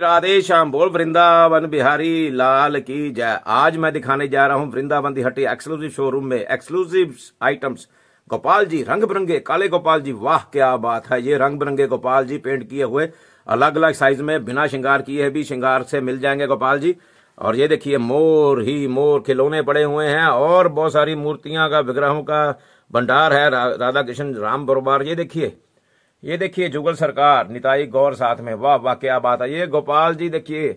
राधे श्याम बोल वृंदावन बिहारी लाल की जय आज मैं दिखाने जा रहा हूं वृंदावन दी हटी एक्सक्लूसिव शोरूम में एक्सक्लूसिव आइटम्स गोपाल जी रंग बिरंगे काले गोपाल जी वाह क्या बात है ये रंग बिरंगे गोपाल जी पेंट किए हुए अलग अलग साइज में बिना श्रृंगार किए भी श्रृंगार से मिल जाएंगे गोपाल जी और ये देखिए मोर ही मोर खिलौने पड़े हुए हैं और बहुत सारी मूर्तियां का विग्रहों का भंडार है रा, राधा कृष्ण राम बरोबार ये देखिए ये देखिए जुगल सरकार निताई गौर साथ में वाह वाह क्या बात है ये गोपाल जी देखिए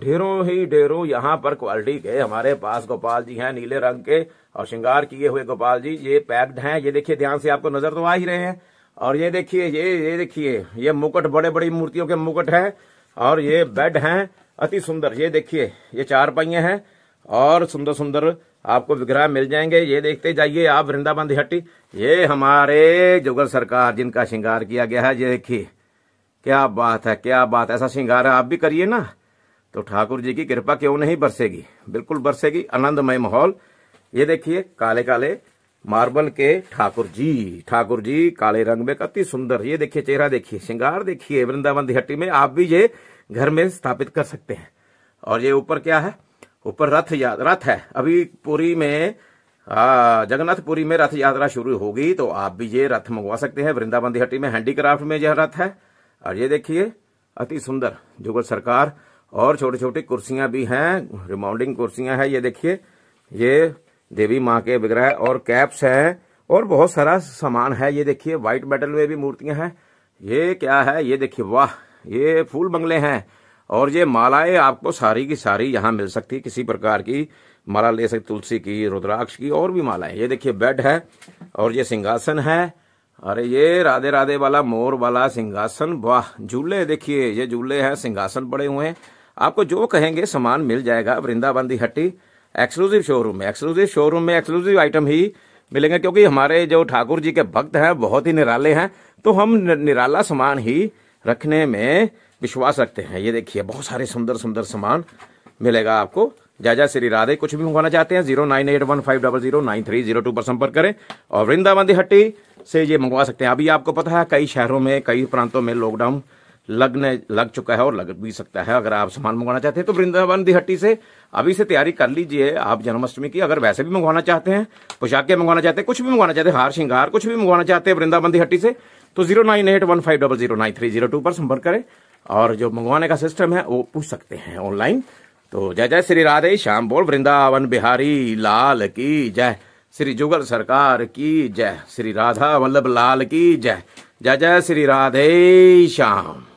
ढेरों ही ढेरों यहाँ पर क्वालिटी के हमारे पास गोपाल जी हैं नीले रंग के और श्रृंगार किए हुए गोपाल जी ये पैक्ड हैं ये देखिए ध्यान से आपको नजर तो आ ही रहे हैं और ये देखिए ये ये देखिए ये मुकुट बड़े बड़ी मूर्तियों के मुकुट हैं और ये बेड हैं अति सुंदर ये देखिए ये चार पहिये हैं और सुंदर सुंदर आपको विग्रह मिल जाएंगे ये देखते जाइए आप वृंदावन हट्टी ये हमारे जुगल सरकार जिनका श्रृंगार किया गया है ये देखिए क्या बात है क्या बात ऐसा श्रृंगार है आप भी करिए ना तो ठाकुर जी की कृपा क्यों नहीं बरसेगी बिल्कुल बरसेगी आनंदमय माहौल ये देखिए काले काले मार्बल के ठाकुर जी ठाकुर जी काले रंग में अति सुंदर ये देखिए चेहरा देखिए श्रृंगार देखिए वृंदावन हट्टी में आप भी ये घर में स्थापित कर सकते हैं और ये ऊपर क्या है ऊपर रथ रथ है अभी पूरी में जगन्नाथपुरी में रथ यात्रा शुरू होगी तो आप भी ये रथ मंगवा सकते हैं वृंदावन हट्टी में हैंडीक्राफ्ट में यह रथ है और ये देखिए अति सुंदर जुगल सरकार और छोटी छोटी कुर्सियां भी हैं रिमाउंडिंग कुर्सियां हैं ये देखिए ये देवी माँ के विग्रह और कैप्स है और बहुत सारा सामान है ये देखिए व्हाइट मेटल में भी मूर्तियां हैं ये क्या है ये देखिए वाह ये फूल बंगले हैं और ये मालाएं आपको सारी की सारी यहाँ मिल सकती है किसी प्रकार की माला ले सकते तुलसी की रुद्राक्ष की और भी मालाएं ये देखिए बेड है और ये सिंहासन है अरे ये राधे राधे वाला मोर वाला सिंहासन वाह झूले देखिए ये झूले हैं सिंहासन पड़े हुए हैं आपको जो कहेंगे सामान मिल जाएगा वृंदावन दी हट्टी एक्सक्लूसिव शोरूम में एक्सक्लूसिव शोरूम में एक्सक्लूसिव आइटम ही मिलेंगे क्योंकि हमारे जो ठाकुर जी के भक्त हैं बहुत ही निराले हैं तो हम निराला सामान ही रखने में विश्वास रखते हैं ये देखिए बहुत सारे सुंदर सुंदर सामान मिलेगा आपको जय जय श्री राधे कुछ भी मंगवाना चाहते हैं zero nine eight one five double zero nine three zero two पर संपर्क करें और वृंदावन हट्टी से ये मंगवा सकते हैं अभी आपको पता है कई शहरों में कई प्रांतों में लॉकडाउन लगने लग चुका है और लग भी सकता है अगर आप सामान मंगवाना चाहते हैं तो वृंदावन हट्टी से अभी से तैयारी कर लीजिए आप जन्माष्टमी की अगर वैसे भी मंगवाना चाहते हैं पोशाकें मंगवाना चाहते हैं कुछ भी मंगवाना चाहते हैं हार श्रृंगार कुछ भी मंगवाना चाहते हैं वृंदावन हट्टी से तो zero nine eight one five double zero nine three zero two पर संपर्क करें और जो मंगवाने का सिस्टम है वो पूछ सकते हैं ऑनलाइन तो जय जय श्री राधे श्याम बोल वृंदावन बिहारी लाल की जय श्री जुगल सरकार की जय श्री राधा वल्लभ लाल की जय जय जय श्री राधे श्याम